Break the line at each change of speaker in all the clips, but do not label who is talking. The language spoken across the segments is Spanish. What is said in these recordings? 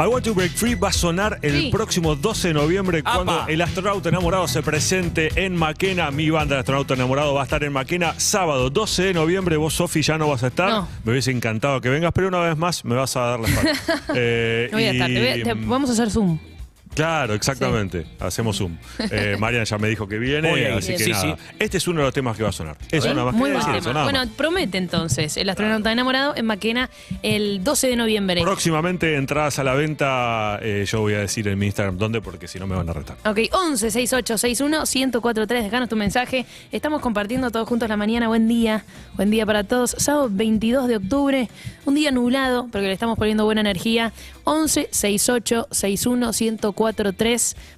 I Want to Break Free va a sonar el próximo 12 de noviembre cuando el astronauta enamorado se presente en Maquena. Mi banda de astronauta enamorado va a estar en Maquena sábado 12 de noviembre. Vos, Sofi, ya no vas a estar. Me hubiese encantado que vengas, pero una vez más me vas a dar la espalda. Eh, no voy a estar. Te mm,
vamos a hacer Zoom.
Claro, exactamente. Hacemos Zoom. Eh, Marian ya me dijo que viene, así que sí, Sí. Este es uno de los temas que va a sonar. Es una más Muy que Bueno,
promete entonces El astronauta enamorado en Maquena el 12 de noviembre.
Próximamente entradas a la venta, eh, yo voy a decir en mi Instagram dónde, porque si no me van a retar.
Ok, 11 61 1043. Dejanos tu mensaje. Estamos compartiendo todos juntos la mañana. Buen día. Buen día para todos. Sábado 22 de octubre. Un día nublado, pero que le estamos poniendo buena energía. 11 61 1043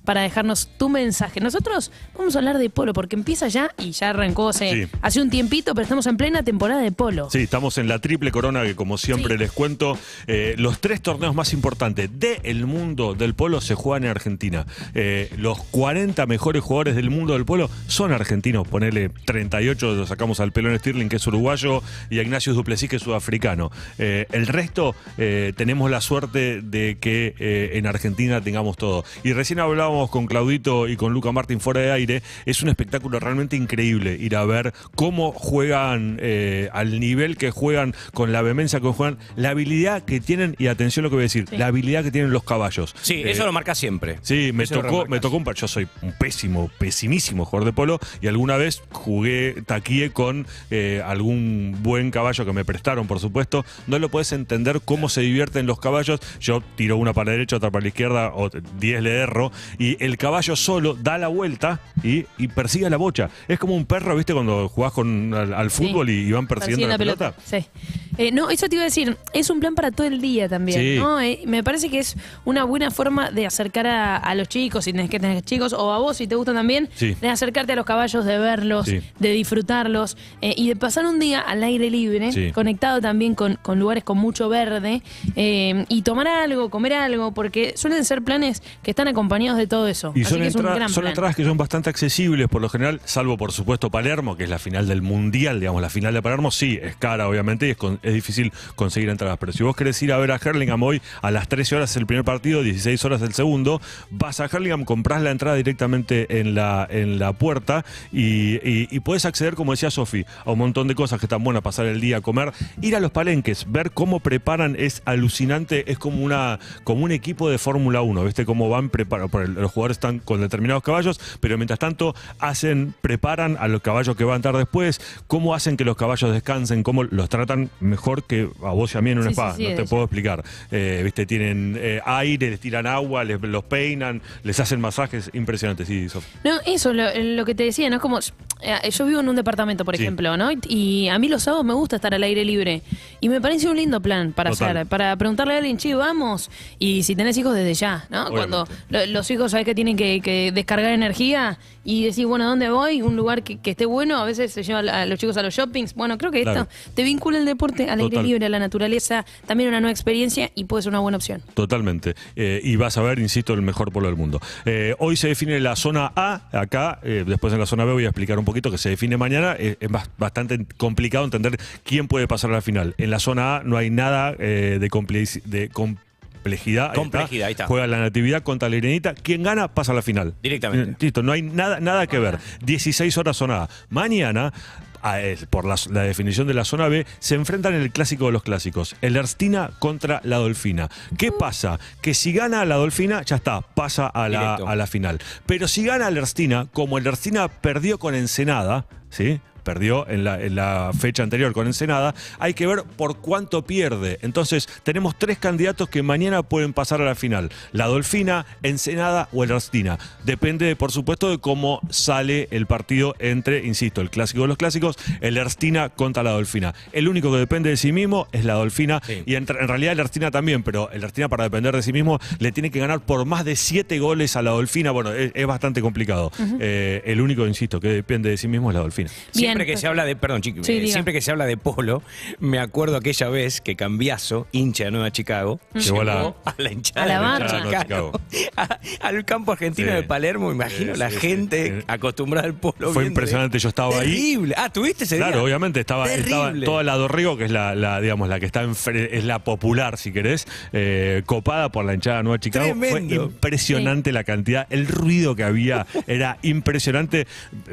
para dejarnos tu mensaje. Nosotros vamos a hablar de polo porque empieza ya y ya arrancó hace un tiempito, pero estamos en plena temporada de polo.
Sí, estamos en la triple corona que como siempre les cuento, eh, los tres torneos más importantes del mundo del polo se juegan en Argentina. Eh, los 40 mejores jugadores del mundo del polo son argentinos, ponele 38, lo sacamos al pelón Stirling que es uruguayo y a Ignacio Duplessis que es sudafricano. Eh, el resto tenemos la suerte de que en Argentina tengamos todo. Y recién hablábamos con Claudito y con Luca Martín fuera de aire, es un espectáculo realmente increíble ir a ver cómo juegan eh, al nivel que juegan, con la vehemencia que juegan, la habilidad que tienen, y atención a lo que voy a decir, la habilidad que tienen los caballos. Sí, eh, eso lo marca siempre. Sí, me tocó, me tocó un par. Yo soy un pésimo, pesimísimo jugador de polo, y alguna vez jugué, taquie con eh, algún buen caballo que me prestaron, por supuesto. No lo puedes entender cómo se divierten los caballos. Yo tiro una para la derecha, otra para la izquierda, es le y el caballo solo da la vuelta y, persigue a la bocha. Es como un perro, ¿viste? Cuando jugás con, al, fútbol y, van persiguiendo la, pelota.
pelota. Sí. Eh, no, eso te iba a decir, es un plan para todo el día también, ¿no? Eh, me parece que es una buena forma de acercar a, los chicos, si tenés que tener chicos, o a vos si te gustan también, de acercarte a los caballos, de verlos, de disfrutarlos eh, y de pasar un día al aire libre, conectado también con, con, lugares con mucho verde, eh, y tomar algo, comer algo, porque suelen ser planes que están acompañados de todo eso. Y son, que es son entradas
que son bastante accesibles por lo general, salvo por supuesto Palermo, que es la final del Mundial, digamos, la final de Palermo, sí, es cara obviamente y es, con, es difícil conseguir entradas. Pero si vos querés ir a ver a Hurlingham hoy, a las 13 horas del primer partido, 16 horas del segundo, vas a Hurlingham, compras la entrada directamente en la, en la puerta y, y, puedes acceder, como decía Sofi, a un montón de cosas que están buenas, pasar el día, comer, ir a los palenques, ver cómo preparan, es alucinante, es como, una, como un equipo de Fórmula 1, ¿viste? Cómo van preparando, los jugadores están con determinados caballos, pero mientras tanto hacen, preparan a los caballos que van a andar después, cómo hacen que los caballos descansen, cómo los tratan mejor que a vos y a mí en un espacio spa, no te puedo explicar. Eh, viste, tienen eh, aire, les tiran agua, les, los peinan, les hacen masajes impresionantes. Sí,
No, eso, lo, lo, que te decía, ¿no? Es como, eh, yo vivo en un departamento, por ejemplo, ¿no? Y a mí los sábados me gusta estar al aire libre. Y me parece un lindo plan para hacer, para preguntarle a alguien, vamos. Y si tenés hijos desde ya, Cuando los hijos sabés que tienen que, descargar energía y decir, bueno, ¿dónde voy? Un lugar que, esté bueno, a veces se lleva a, los chicos a los shoppings. Bueno, creo que esto te vincula el deporte al aire libre, a la naturaleza, también una nueva experiencia y puede ser una buena opción.
Totalmente. Eh, y vas a ver, insisto, el mejor polo del mundo. Eh, hoy se define la zona A, acá, eh, después en la zona B voy a explicar un poquito que se define mañana. es bastante complicado entender quién puede pasar a la final. En la zona A no hay nada de, complejidad. Complejidad, Juega la natividad contra la Irenita. Quien gana pasa a la final. Directamente. Listo, no hay nada, nada que ver. 16 horas A Mañana Ah, por la, definición de la zona B, se enfrentan en el clásico de los clásicos, el Erstina contra la Dolfina. ¿Qué uh. pasa? Que si gana la Dolfina, ya está, pasa a la, final. Pero si gana el Erstina, como el Erstina perdió con Ensenada, ¿sí? perdió en la, fecha anterior con Ensenada, hay que ver por cuánto pierde. Entonces, tenemos tres candidatos que mañana pueden pasar a la final. La Dolfina, Ensenada o el Arstina Depende, por supuesto, de cómo sale el partido entre, insisto, el clásico de los clásicos, el Erstina contra la Dolfina. El único que depende de sí mismo es la Dolfina y en, realidad el Erstina también, pero el Erstina para depender de sí mismo le tiene que ganar por más de siete goles a la Dolfina. Bueno, es, bastante complicado. Eh, el único, insisto, que depende de sí mismo es la Dolfina. Bien siempre que se habla de, perdón, eh, siempre que se habla de polo, me acuerdo aquella vez que Cambiazo, hincha de Nueva Chicago, mm. llegó a la hinchada de Nueva Chicago, al campo argentino de Palermo, imagino, la gente acostumbrada al polo. Fue impresionante, yo estaba ahí. Terrible. Ah, ¿tuviste ese Claro, obviamente, estaba, estaba toda la dorrigo, que es la, digamos, la que está es la popular, si querés, eh, copada por la hinchada de Nueva Chicago. Fue impresionante la cantidad, el ruido que había era impresionante.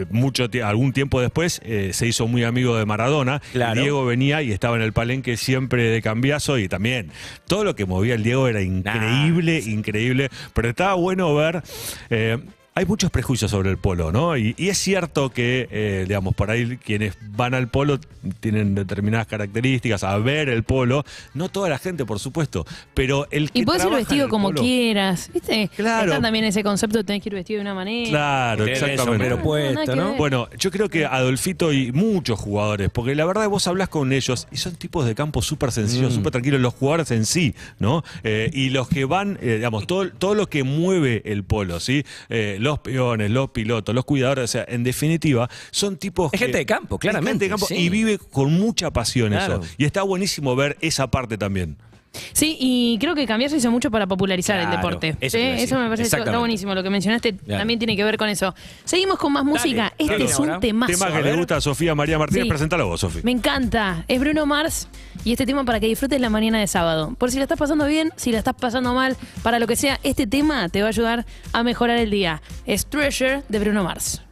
Mucho algún tiempo después eh, se hizo muy amigo de Maradona. Diego venía y estaba en el palenque siempre de cambiazo y también todo lo que movía el Diego era increíble, increíble. Pero estaba bueno ver. Eh, hay muchos prejuicios sobre el polo, ¿no? Y, es cierto que, eh, digamos, por ahí quienes van al polo tienen determinadas características, a ver el polo, no toda la gente, por supuesto, pero el que Y puedes ir vestido como
quieras, ¿viste? Claro. Está también ese concepto de tenés que ir vestido de una manera. Claro, exactamente. puesto, ¿no? Bueno,
yo creo que Adolfito y muchos jugadores, porque la verdad vos hablas con ellos y son tipos de campo súper sencillos, mm. súper tranquilos, los jugadores en sí, ¿no? Eh, y los que van, eh, digamos, todo, todo lo que mueve el polo, ¿sí? los peones, los pilotos, los cuidadores, o sea, en definitiva, son tipos... gente de campo, claramente. Gente de campo y vive con mucha pasión eso. Y está buenísimo ver esa parte también.
Sí, y creo que cambiar se hizo mucho para popularizar el deporte. Eso, me parece está buenísimo. Lo que mencionaste también tiene que ver con eso. Seguimos con más música. este es un temazo. Tema que le gusta
a Sofía María Martínez. preséntalo vos, Sofía. Me
encanta. Es Bruno Mars y este tema para que disfrutes la mañana de sábado. Por si la estás pasando bien, si la estás pasando mal, para lo que sea, este tema te va a ayudar a mejorar el día. Es Treasure de Bruno Mars.